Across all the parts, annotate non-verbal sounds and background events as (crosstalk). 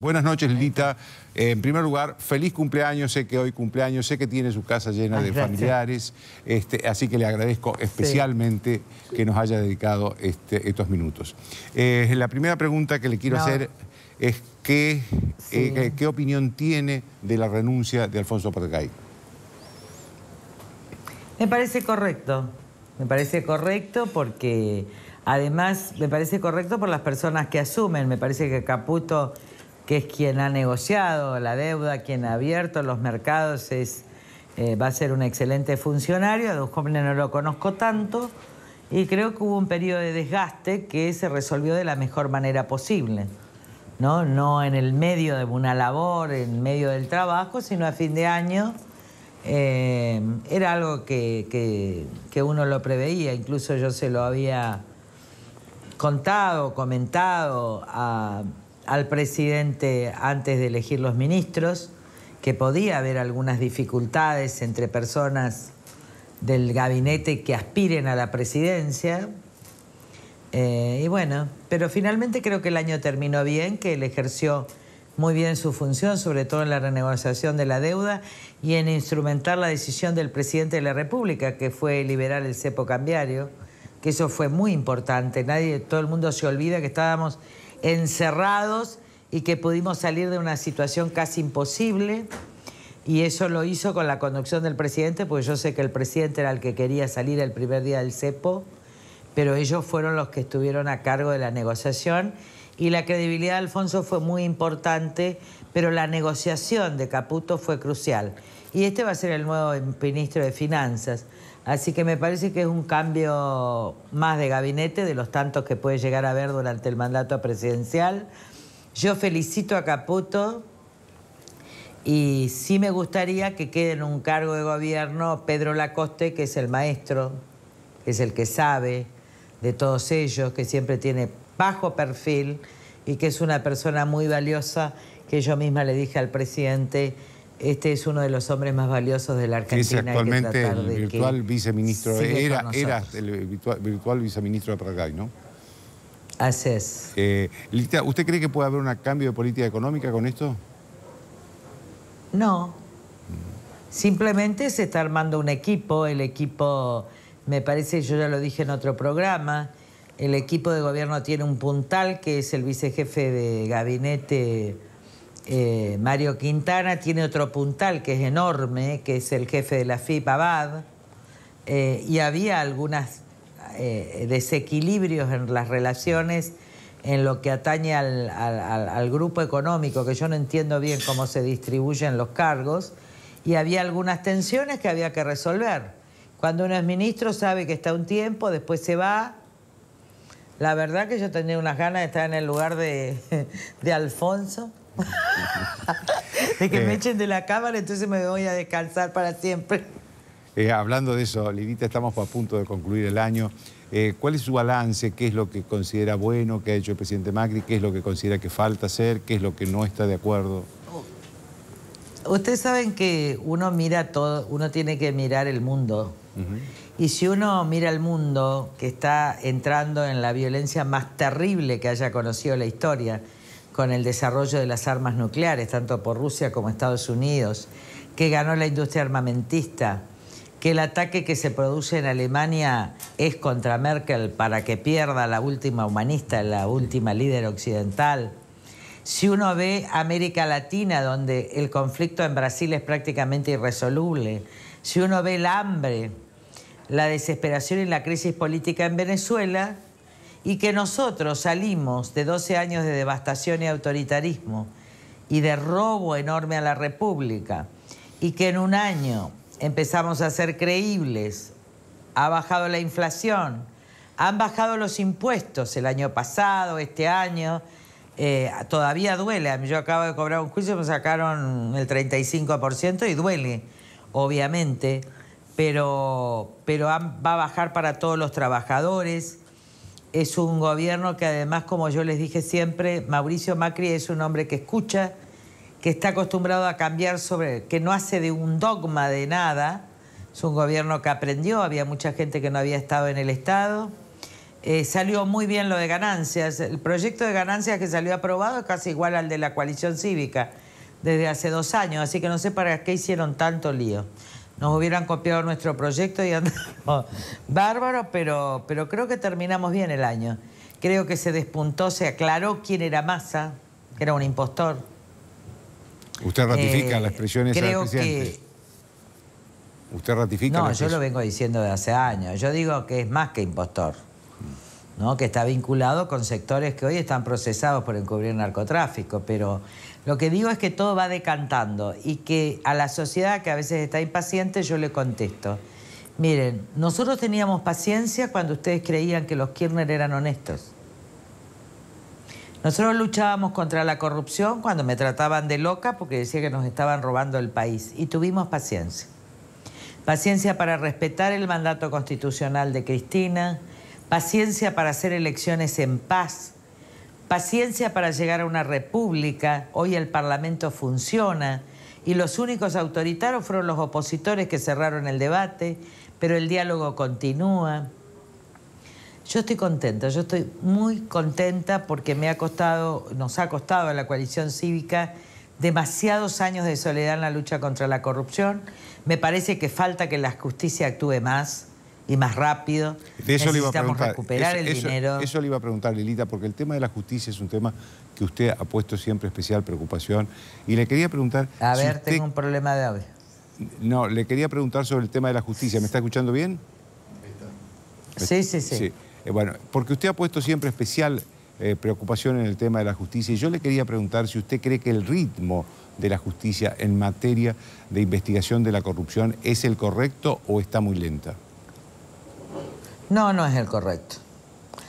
Buenas noches, Lita. Eh, en primer lugar, feliz cumpleaños. Sé que hoy cumpleaños, sé que tiene su casa llena de familiares. Este, así que le agradezco especialmente que nos haya dedicado este, estos minutos. Eh, la primera pregunta que le quiero hacer es que, eh, qué opinión tiene de la renuncia de Alfonso Pergay. Me parece correcto. Me parece correcto porque, además, me parece correcto por las personas que asumen. Me parece que Caputo que es quien ha negociado la deuda, quien ha abierto los mercados, es, eh, va a ser un excelente funcionario. A jóvenes no lo conozco tanto y creo que hubo un periodo de desgaste que se resolvió de la mejor manera posible. ¿no? no en el medio de una labor, en medio del trabajo, sino a fin de año. Eh, era algo que, que, uno lo preveía, incluso yo se lo había contado, comentado a, al presidente antes de elegir los ministros, que podía haber algunas dificultades entre personas del gabinete que aspiren a la presidencia. Eh, y bueno, pero finalmente creo que el año terminó bien, que él ejerció muy bien su función, sobre todo en la renegociación de la deuda y en instrumentar la decisión del presidente de la República, que fue liberar el cepo cambiario, que eso fue muy importante. Nadie, todo el mundo se olvida que estábamos encerrados y que pudimos salir de una situación casi imposible. Y eso lo hizo con la conducción del presidente, porque yo sé que el presidente era el que quería salir el primer día del CEPO, pero ellos fueron los que estuvieron a cargo de la negociación. Y la credibilidad de Alfonso fue muy importante, pero la negociación de Caputo fue crucial. Y este va a ser el nuevo ministro de Finanzas. Así que me parece que es un cambio más de gabinete de los tantos que puede llegar a haber durante el mandato presidencial. Yo felicito a Caputo y sí me gustaría que quede en un cargo de gobierno Pedro Lacoste, que es el maestro, que es el que sabe de todos ellos, que siempre tiene bajo perfil y que es una persona muy valiosa que yo misma le dije al presidente este es uno de los hombres más valiosos de la Argentina. actualmente el virtual viceministro, era, era, el virtual, viceministro de Paraguay, ¿no? Así es. Eh, ¿usted cree que puede haber un cambio de política económica con esto? No. Simplemente se está armando un equipo, el equipo, me parece, yo ya lo dije en otro programa, el equipo de gobierno tiene un puntal que es el vicejefe de gabinete eh, Mario Quintana tiene otro puntal que es enorme, que es el jefe de la FIP, Abad, eh, y había algunos eh, desequilibrios en las relaciones en lo que atañe al, grupo económico, que yo no entiendo bien cómo se distribuyen los cargos, y había algunas tensiones que había que resolver. Cuando uno es ministro sabe que está un tiempo, después se va. La verdad que yo tenía unas ganas de estar en el lugar de (laughs) Alfonso de que me eh. echen de la cámara, entonces me voy a descansar para siempre. Eh, hablando de eso, Lidita, estamos a punto de concluir el año. Eh, ¿Cuál es su balance? ¿Qué es lo que considera bueno que ha hecho el presidente Macri? ¿Qué es lo que considera que falta hacer? ¿Qué es lo que no está de acuerdo? Oh. Ustedes saben que uno mira todo, uno tiene que mirar el mundo. Y si uno mira el mundo que está entrando en la violencia más terrible que haya conocido la historia, con el desarrollo de las armas nucleares, tanto por Rusia como Estados Unidos, que ganó la industria armamentista, que el ataque que se produce en Alemania es contra Merkel para que pierda la última humanista, la última líder occidental. Si uno ve América Latina, donde el conflicto en Brasil es prácticamente irresoluble, si uno ve el hambre, la desesperación y la crisis política en Venezuela, y que nosotros salimos de 12 años de devastación y autoritarismo y de robo enorme a la República y que en un año empezamos a ser creíbles, ha bajado la inflación, han bajado los impuestos el año pasado, este año, eh, todavía duele, yo acabo de cobrar un juicio, me sacaron el 35% y duele, obviamente, pero, pero va a bajar para todos los trabajadores es un gobierno que además, como yo les dije siempre, Mauricio Macri es un hombre que escucha, que está acostumbrado a cambiar sobre, que no hace de un dogma de nada. Es un gobierno que aprendió, había mucha gente que no había estado en el Estado. Eh, salió muy bien lo de ganancias. El proyecto de ganancias que salió aprobado es casi igual al de la coalición cívica desde hace dos años, así que no sé para qué hicieron tanto lío nos hubieran copiado nuestro proyecto y andamos (laughs) bárbaros, pero, pero creo que terminamos bien el año. Creo que se despuntó, se aclaró quién era Massa, que era un impostor. Usted ratifica eh, la las esa, creo que... ¿Usted ratifica? No, yo lo vengo diciendo de hace años. Yo digo que es más que impostor. Mm que está vinculado con sectores que hoy están procesados por encubrir narcotráfico. Pero lo que digo es que todo va decantando y que a la sociedad que a veces está impaciente yo le contesto. Miren, nosotros teníamos paciencia cuando ustedes creían que los Kirchner eran honestos. Nosotros luchábamos contra la corrupción cuando me trataban de loca porque decía que nos estaban robando el país y tuvimos paciencia. Paciencia para respetar el mandato constitucional de Cristina, paciencia para hacer elecciones en paz, paciencia para llegar a una república. Hoy el Parlamento funciona y los únicos autoritarios fueron los opositores que cerraron el debate, pero el diálogo continúa. Yo estoy contenta, yo estoy muy contenta porque me ha costado, nos ha costado a la coalición cívica demasiados años de soledad en la lucha contra la corrupción. Me parece que falta que la justicia actúe más y más rápido. eso Necesitamos le iba a recuperar el dinero. Eso le iba a preguntar, Lilita, porque el tema de la justicia es un tema que usted ha puesto siempre especial preocupación. Y le quería preguntar... A ver, tengo un problema de audio. No, le quería preguntar sobre el tema de la justicia. ¿Me está escuchando bien? Sí, sí, sí. Eh, bueno, porque usted ha puesto siempre especial eh, preocupación en el tema de la justicia. Y yo le quería preguntar si usted cree que el ritmo de la justicia en materia de investigación de la corrupción es el correcto o está muy lenta. No, no es el correcto.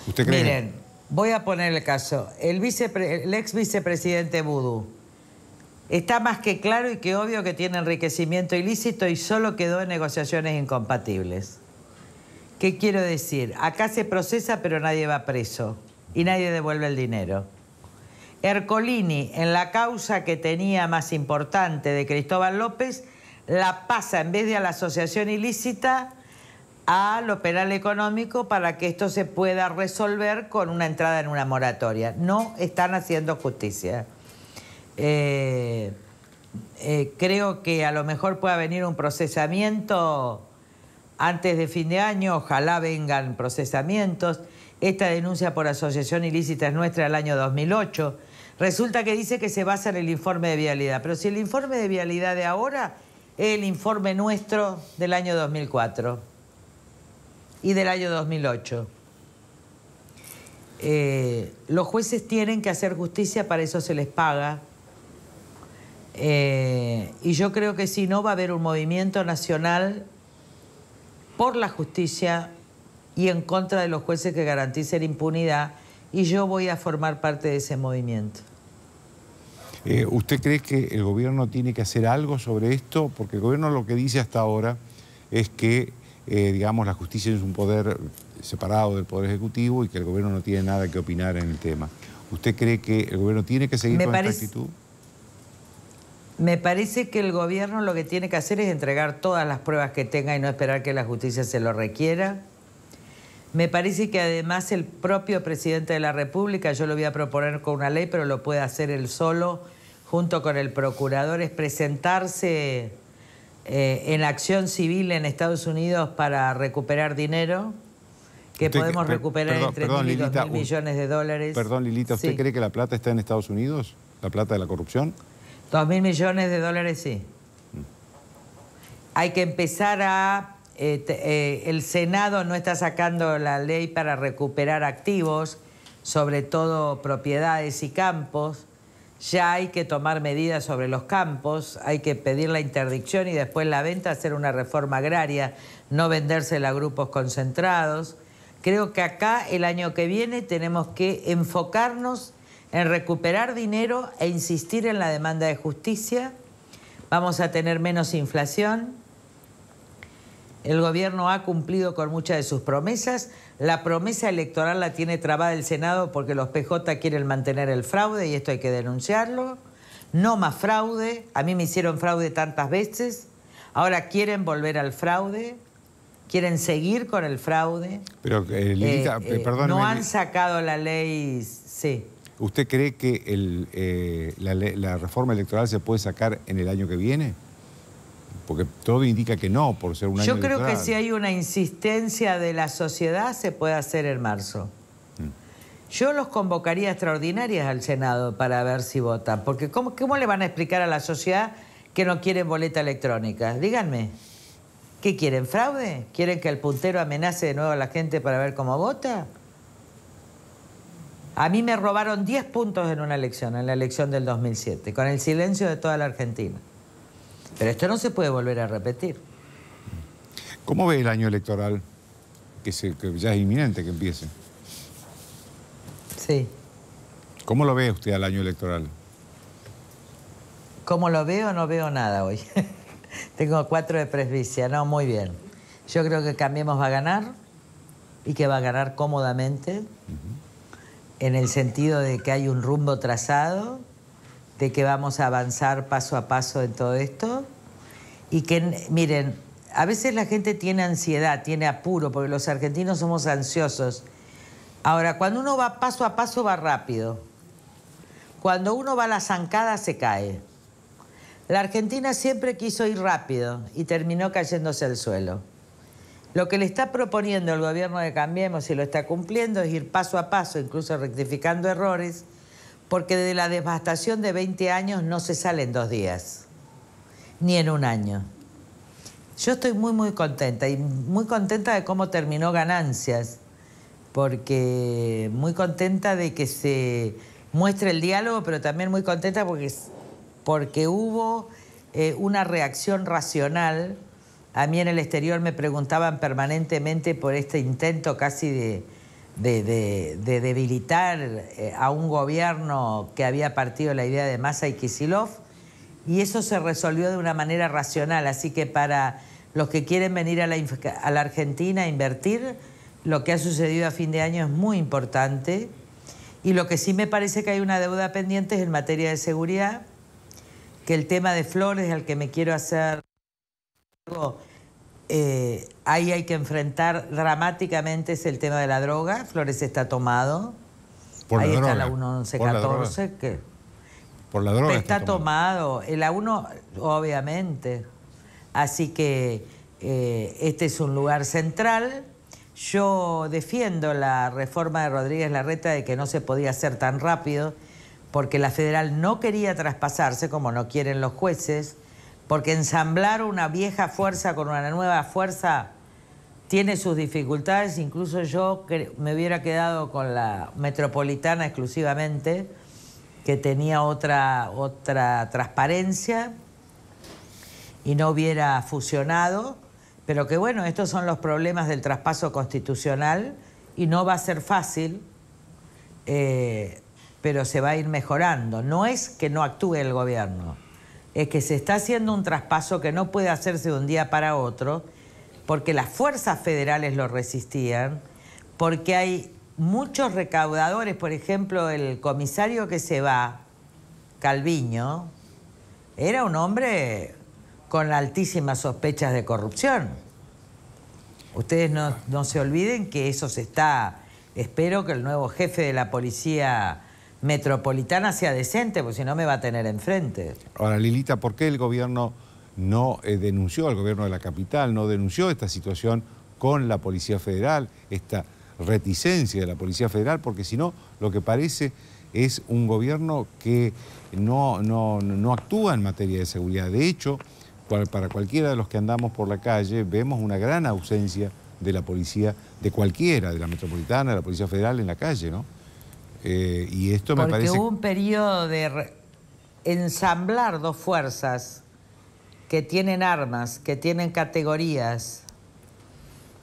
¿Usted cree? Miren, voy a poner el caso. El, el ex vicepresidente Vudú está más que claro y que obvio que tiene enriquecimiento ilícito y solo quedó en negociaciones incompatibles. ¿Qué quiero decir? Acá se procesa pero nadie va preso y nadie devuelve el dinero. Ercolini, en la causa que tenía más importante de Cristóbal López, la pasa en vez de a la asociación ilícita a lo penal económico para que esto se pueda resolver con una entrada en una moratoria. No están haciendo justicia. Eh, eh, creo que a lo mejor pueda venir un procesamiento antes de fin de año, ojalá vengan procesamientos. Esta denuncia por asociación ilícita es nuestra del año 2008. Resulta que dice que se basa en el informe de vialidad, pero si el informe de vialidad de ahora es el informe nuestro del año 2004 y del año 2008. Eh, los jueces tienen que hacer justicia, para eso se les paga. Eh, y yo creo que si no va a haber un movimiento nacional por la justicia y en contra de los jueces que garanticen impunidad y yo voy a formar parte de ese movimiento. Eh, ¿Usted cree que el gobierno tiene que hacer algo sobre esto? Porque el gobierno lo que dice hasta ahora es que eh, digamos, la justicia es un poder separado del Poder Ejecutivo y que el gobierno no tiene nada que opinar en el tema. ¿Usted cree que el gobierno tiene que seguir con esta actitud? Me parece que el gobierno lo que tiene que hacer es entregar todas las pruebas que tenga y no esperar que la justicia se lo requiera. Me parece que además el propio presidente de la República, yo lo voy a proponer con una ley, pero lo puede hacer él solo, junto con el procurador, es presentarse eh, en acción civil en Estados Unidos para recuperar dinero, que podemos recuperar entre mil y mil millones de dólares. Perdón, Lilita, ¿usted cree que la plata está en Estados Unidos? ¿La plata de la corrupción? Dos mil millones de dólares, sí. Hay que empezar a... Este, eh, el Senado no está sacando la ley para recuperar activos, sobre todo propiedades y campos ya hay que tomar medidas sobre los campos, hay que pedir la interdicción y después la venta, hacer una reforma agraria, no vendérsela a grupos concentrados. Creo que acá el año que viene tenemos que enfocarnos en recuperar dinero e insistir en la demanda de justicia. Vamos a tener menos inflación, el gobierno ha cumplido con muchas de sus promesas. La promesa electoral la tiene trabada el Senado porque los PJ quieren mantener el fraude y esto hay que denunciarlo. No más fraude. A mí me hicieron fraude tantas veces. Ahora quieren volver al fraude. Quieren seguir con el fraude. Pero, eh, eh, eh, No han sacado la ley. Sí. ¿Usted cree que la reforma electoral se puede sacar en el año que viene? Porque todo indica que no, por ser un año Yo creo que si hay una insistencia de la sociedad, se puede hacer en marzo. Mm. Yo los convocaría extraordinarias al Senado para ver si votan. Porque ¿cómo, ¿cómo le van a explicar a la sociedad que no quieren boleta electrónica? Díganme. ¿Qué quieren? ¿Fraude? ¿Quieren que el puntero amenace de nuevo a la gente para ver cómo vota? A mí me robaron 10 puntos en una elección, en la elección del 2007, con el silencio de toda la Argentina. Pero esto no se puede volver a repetir. ¿Cómo ve el año electoral? Que, se, que ya es inminente que empiece. Sí. ¿Cómo lo ve usted al año electoral? ¿Cómo lo veo? No veo nada hoy. (laughs) Tengo cuatro de presbicia, no, muy bien. Yo creo que Cambiemos va a ganar y que va a ganar cómodamente, en el sentido de que hay un rumbo trazado de que vamos a avanzar paso a paso en todo esto. Y que, miren, a veces la gente tiene ansiedad, tiene apuro, porque los argentinos somos ansiosos. Ahora, cuando uno va paso a paso, va rápido. Cuando uno va a la zancada, se cae. La Argentina siempre quiso ir rápido y terminó cayéndose al suelo. Lo que le está proponiendo el gobierno de Cambiemos y lo está cumpliendo es ir paso a paso, incluso rectificando errores, porque de la devastación de 20 años no se sale en dos días, ni en un año. Yo estoy muy, muy contenta y muy contenta de cómo terminó Ganancias, porque muy contenta de que se muestre el diálogo, pero también muy contenta porque, porque hubo eh, una reacción racional. A mí en el exterior me preguntaban permanentemente por este intento casi de, de, debilitar eh, a un gobierno que había partido la idea de Massa y Kisilov, y eso se resolvió de una manera racional. Así que para los que quieren venir a la, Argentina a invertir, lo que ha sucedido a fin de año es muy importante. Y lo que sí me parece que hay una deuda pendiente es en materia de seguridad, que el tema de Flores, al que me quiero hacer eh, ahí hay que enfrentar dramáticamente el tema de la droga. Flores está tomado. Por ahí está la 1114 que por la droga está, tomado. El A1 obviamente. Así que eh, este es un lugar central. Yo defiendo la reforma de Rodríguez Larreta de que no se podía hacer tan rápido porque la federal no quería traspasarse como no quieren los jueces porque ensamblar una vieja fuerza con una nueva fuerza tiene sus dificultades, incluso yo me hubiera quedado con la metropolitana exclusivamente, que tenía otra, otra transparencia y no hubiera fusionado, pero que bueno, estos son los problemas del traspaso constitucional y no va a ser fácil, eh, pero se va a ir mejorando. No es que no actúe el gobierno es que se está haciendo un traspaso que no puede hacerse de un día para otro, porque las fuerzas federales lo resistían, porque hay muchos recaudadores, por ejemplo, el comisario que se va, Calviño, era un hombre con altísimas sospechas de corrupción. Ustedes no, se olviden que eso se está, espero que el nuevo jefe de la policía metropolitana sea decente, porque si no me va a tener enfrente. Ahora, Lilita, ¿por qué el gobierno no eh, denunció, el gobierno de la capital, no denunció esta situación con la Policía Federal, esta reticencia de la Policía Federal? Porque si no, lo que parece es un gobierno que no, no, actúa en materia de seguridad. De hecho, para cualquiera de los que andamos por la calle, vemos una gran ausencia de la policía, de cualquiera, de la metropolitana, de la Policía Federal en la calle, ¿no? Eh, y esto me Porque hubo un periodo de ensamblar dos fuerzas que tienen armas, que tienen categorías,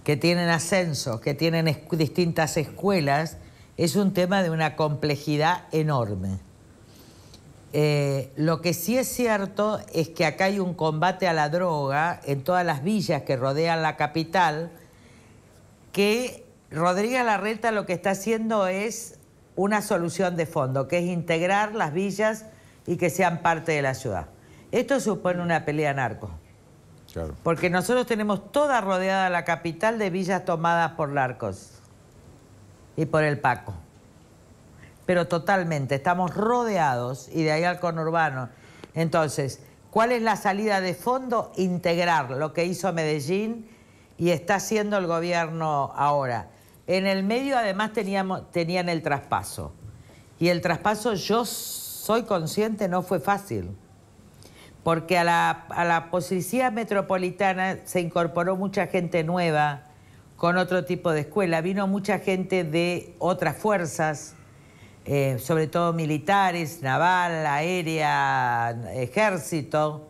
que tienen ascensos, que tienen distintas escuelas, es un tema de una complejidad enorme. Eh, lo que sí es cierto es que acá hay un combate a la droga en todas las villas que rodean la capital, que Rodríguez Larreta lo que está haciendo es una solución de fondo, que es integrar las villas y que sean parte de la ciudad. Esto supone una pelea narco. Porque nosotros tenemos toda rodeada la capital de villas tomadas por narcos y por el Paco. Pero totalmente, estamos rodeados y de ahí al conurbano. Entonces, ¿cuál es la salida de fondo? Integrar lo que hizo Medellín y está haciendo el gobierno ahora en el medio además teníamos, tenían el traspaso. Y el traspaso, yo soy consciente, no fue fácil. Porque a la, policía metropolitana se incorporó mucha gente nueva, con otro tipo de escuela. Vino mucha gente de otras fuerzas, eh, sobre todo militares, naval, aérea, ejército.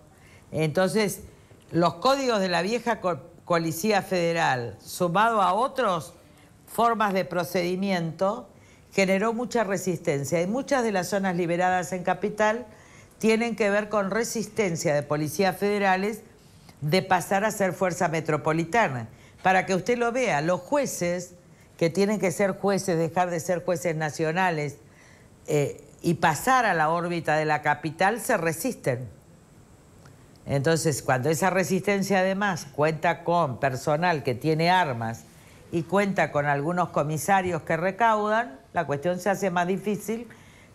Entonces, los códigos de la vieja policía federal, sumado a otros, formas de procedimiento generó mucha resistencia y muchas de las zonas liberadas en capital tienen que ver con resistencia de policías federales de pasar a ser fuerza metropolitana. Para que usted lo vea, los jueces, que tienen que ser jueces, dejar de ser jueces nacionales eh, y pasar a la órbita de la capital, se resisten. Entonces, cuando esa resistencia además cuenta con personal que tiene armas y cuenta con algunos comisarios que recaudan, la cuestión se hace más difícil,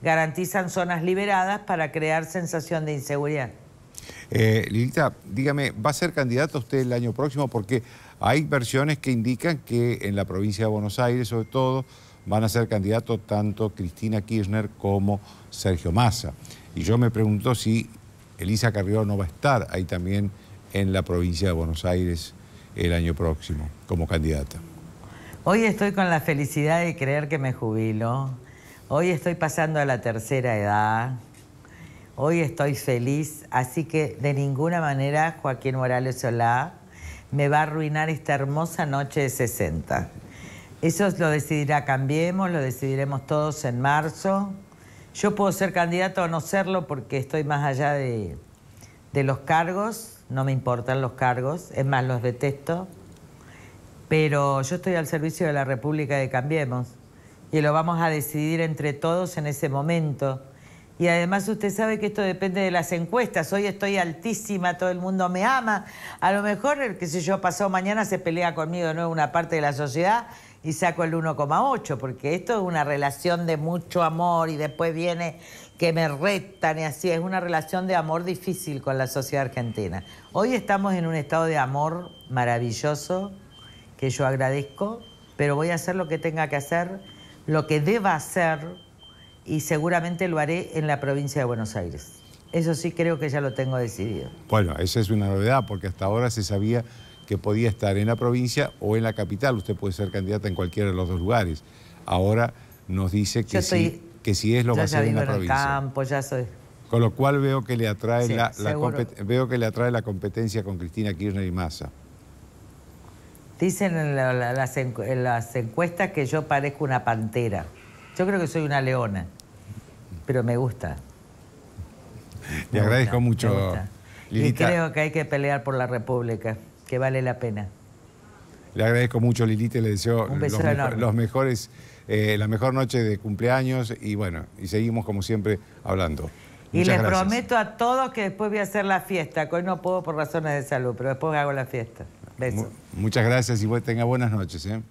garantizan zonas liberadas para crear sensación de inseguridad. Eh, Lilita, dígame, ¿va a ser candidato usted el año próximo? Porque hay versiones que indican que en la provincia de Buenos Aires, sobre todo, van a ser candidatos tanto Cristina Kirchner como Sergio Massa. Y yo me pregunto si Elisa Carrió no va a estar ahí también en la provincia de Buenos Aires el año próximo como candidata. Hoy estoy con la felicidad de creer que me jubilo. Hoy estoy pasando a la tercera edad. Hoy estoy feliz. Así que de ninguna manera Joaquín Morales Solá me va a arruinar esta hermosa noche de 60. Eso lo decidirá Cambiemos, lo decidiremos todos en marzo. Yo puedo ser candidato o no serlo porque estoy más allá de, de los cargos, no me importan los cargos, es más, los detesto pero yo estoy al servicio de la República de Cambiemos y lo vamos a decidir entre todos en ese momento. Y además usted sabe que esto depende de las encuestas. Hoy estoy altísima, todo el mundo me ama. A lo mejor, el que sé yo, pasado mañana se pelea conmigo de nuevo una parte de la sociedad y saco el 1,8, porque esto es una relación de mucho amor y después viene que me retan y así. Es una relación de amor difícil con la sociedad argentina. Hoy estamos en un estado de amor maravilloso, que yo agradezco, pero voy a hacer lo que tenga que hacer, lo que deba hacer y seguramente lo haré en la provincia de Buenos Aires. Eso sí creo que ya lo tengo decidido. Bueno, esa es una novedad porque hasta ahora se sabía que podía estar en la provincia o en la capital. Usted puede ser candidata en cualquiera de los dos lugares. Ahora nos dice que, si sí, que sí es lo va a ser en la en El campo, ya soy. Con lo cual veo que le atrae la, la veo que le atrae la competencia con Cristina Kirchner y Massa. Dicen en, las, en las encuestas que yo parezco una pantera. Yo creo que soy una leona, pero me gusta. Le agradezco mucho. Y creo que hay que pelear por la República, que vale la pena. Le agradezco mucho, Lilita, y le deseo los, mejores, eh, la mejor noche de cumpleaños y bueno, y seguimos como siempre hablando. y les prometo a todos que después voy a hacer la fiesta, que hoy no puedo por razones de salud, pero después hago la fiesta. Muchas gracias y tenga buenas noches. ¿eh?